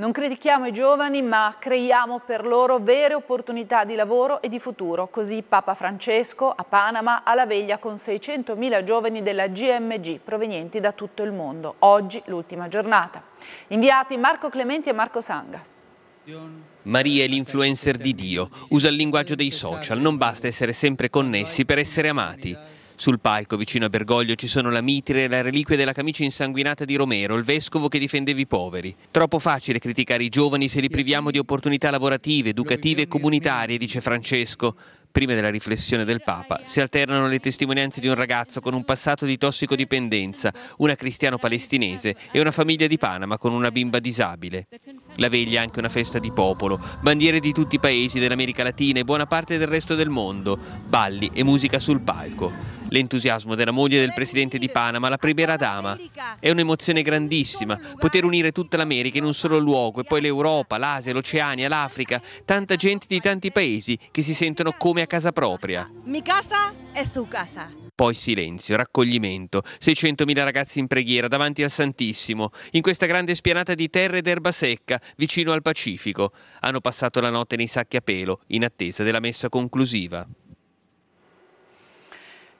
Non critichiamo i giovani, ma creiamo per loro vere opportunità di lavoro e di futuro. Così Papa Francesco a Panama alla veglia con 600.000 giovani della GMG provenienti da tutto il mondo. Oggi l'ultima giornata. Inviati Marco Clementi e Marco Sanga. Maria è l'influencer di Dio, usa il linguaggio dei social, non basta essere sempre connessi per essere amati. Sul palco vicino a Bergoglio ci sono la mitre e la reliquia della camicia insanguinata di Romero, il vescovo che difendeva i poveri. Troppo facile criticare i giovani se li priviamo di opportunità lavorative, educative e comunitarie, dice Francesco. Prima della riflessione del Papa si alternano le testimonianze di un ragazzo con un passato di tossicodipendenza, una cristiano palestinese e una famiglia di Panama con una bimba disabile. La veglia è anche una festa di popolo, bandiere di tutti i paesi dell'America Latina e buona parte del resto del mondo, balli e musica sul palco. L'entusiasmo della moglie del presidente di Panama, la primera dama, è un'emozione grandissima, poter unire tutta l'America in un solo luogo e poi l'Europa, l'Asia, l'Oceania, l'Africa, tanta gente di tanti paesi che si sentono come a casa propria. Mi casa è su casa. Poi silenzio, raccoglimento, 600.000 ragazzi in preghiera davanti al Santissimo, in questa grande spianata di terra ed erba secca, vicino al Pacifico. Hanno passato la notte nei sacchi a pelo, in attesa della messa conclusiva.